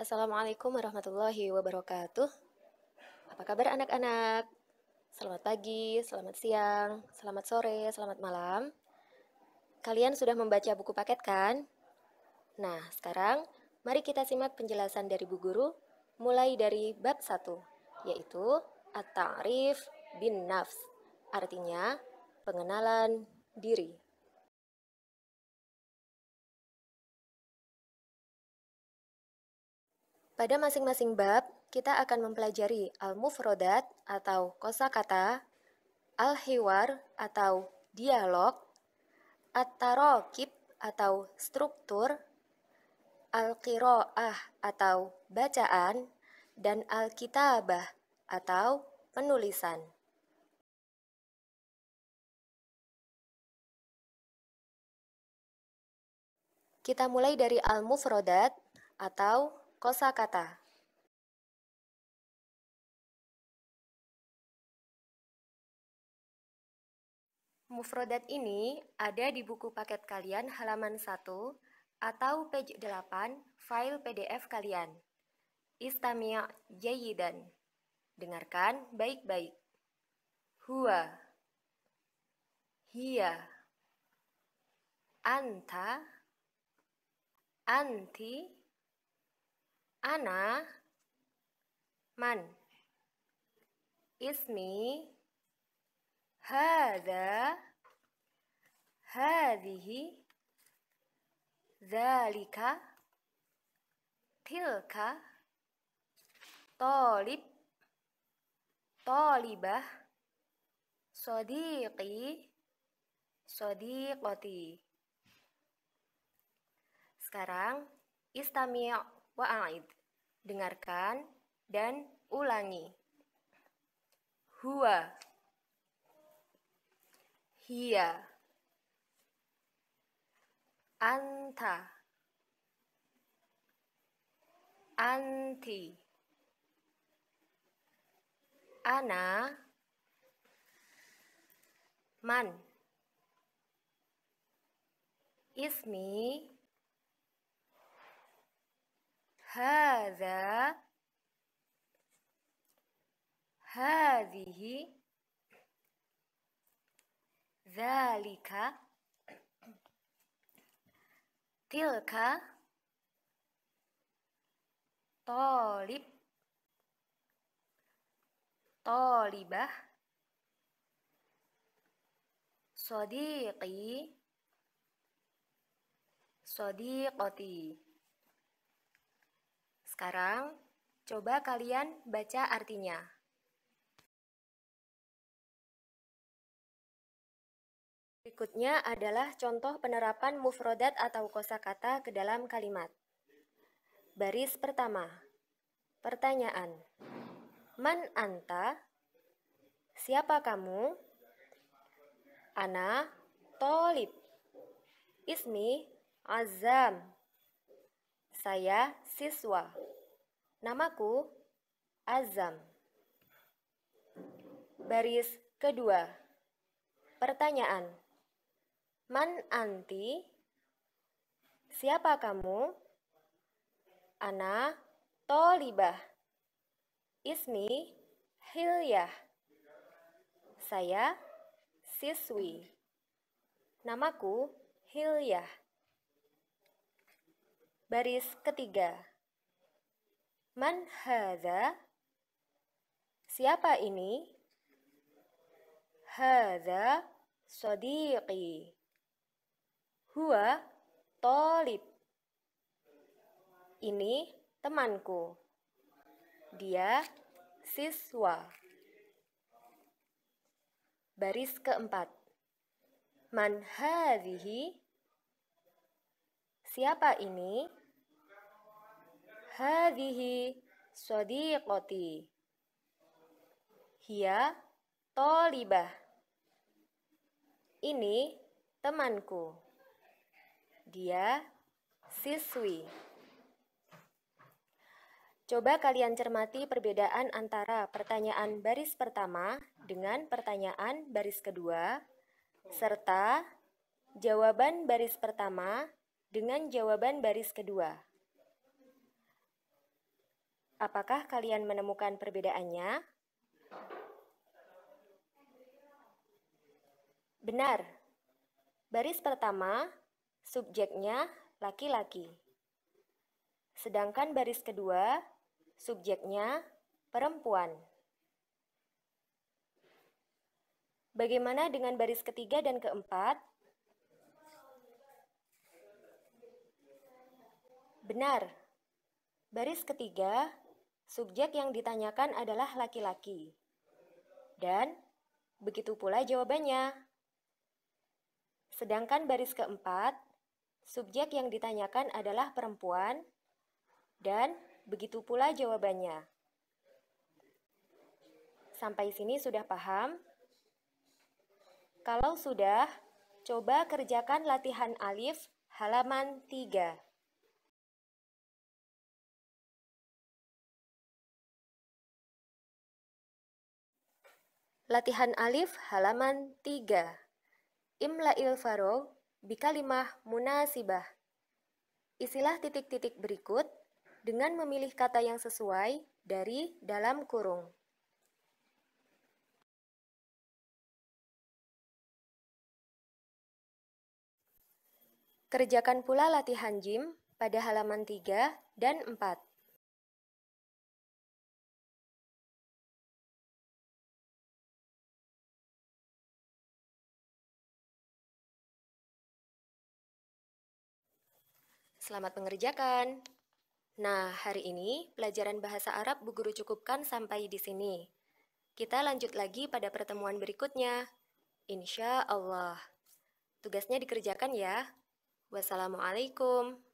Assalamualaikum warahmatullahi wabarakatuh. Apa kabar anak-anak? Selamat pagi, selamat siang, selamat sore, selamat malam. Kalian sudah membaca buku paket kan? Nah, sekarang mari kita simak penjelasan dari Bu Guru mulai dari bab 1, yaitu At-Ta'rif bin Nafs. Artinya, pengenalan diri. Pada masing-masing bab, kita akan mempelajari al-mufrodat atau kosakata, al-hiwar atau dialog, at-tarokib atau struktur, al-qiro'ah atau bacaan, dan al-kitabah atau penulisan. Kita mulai dari al-mufrodat atau Kosa kata Mufrodat ini ada di buku paket kalian halaman 1 atau page 8 file PDF kalian. Istamia jayidan. Dengarkan baik-baik. Hua. Hia. Anta. Anti. Ana man ismi hadza hadhihi zalika tilka tolib tolibah sodiqi sodiqoti sekarang istami' wa a'id dengarkan, dan ulangi. Hua Hia Anta Anti Ana Man Ismi هذا هذه ذلك تلك طالب طالبة صديقي صديقتي sekarang, coba kalian baca artinya. Berikutnya adalah contoh penerapan mufrodat atau kosakata ke dalam kalimat. Baris pertama. Pertanyaan. Man anta? Siapa kamu? Ana tolib. Ismi Azam. Saya siswa. Namaku Azam. Baris kedua. Pertanyaan. Man anti? Siapa kamu? Ana Tolibah. Ismi Hilyah. Saya siswi. Namaku Hilyah. Baris ketiga. Man hadha? Siapa ini? Hadha sodiqi. Huwa tolib. Ini temanku. Dia siswa. Baris keempat. Man hadhihi? Siapa ini? Hadihi sodiqoti. Hia tolibah. Ini temanku. Dia siswi. Coba kalian cermati perbedaan antara pertanyaan baris pertama dengan pertanyaan baris kedua, serta jawaban baris pertama dengan jawaban baris kedua. Apakah kalian menemukan perbedaannya? Benar. Baris pertama, subjeknya laki-laki. Sedangkan baris kedua, subjeknya perempuan. Bagaimana dengan baris ketiga dan keempat? Benar. Baris ketiga, subjek yang ditanyakan adalah laki-laki. Dan begitu pula jawabannya. Sedangkan baris keempat, subjek yang ditanyakan adalah perempuan dan begitu pula jawabannya. Sampai sini sudah paham? Kalau sudah, coba kerjakan latihan alif halaman 3. Latihan Alif halaman 3. Imla'il faro bikalimah munasibah. Isilah titik-titik berikut dengan memilih kata yang sesuai dari dalam kurung. Kerjakan pula latihan jim pada halaman 3 dan 4. Selamat mengerjakan. Nah, hari ini pelajaran bahasa Arab Bu Guru cukupkan sampai di sini. Kita lanjut lagi pada pertemuan berikutnya. Insya Allah. Tugasnya dikerjakan ya. Wassalamualaikum.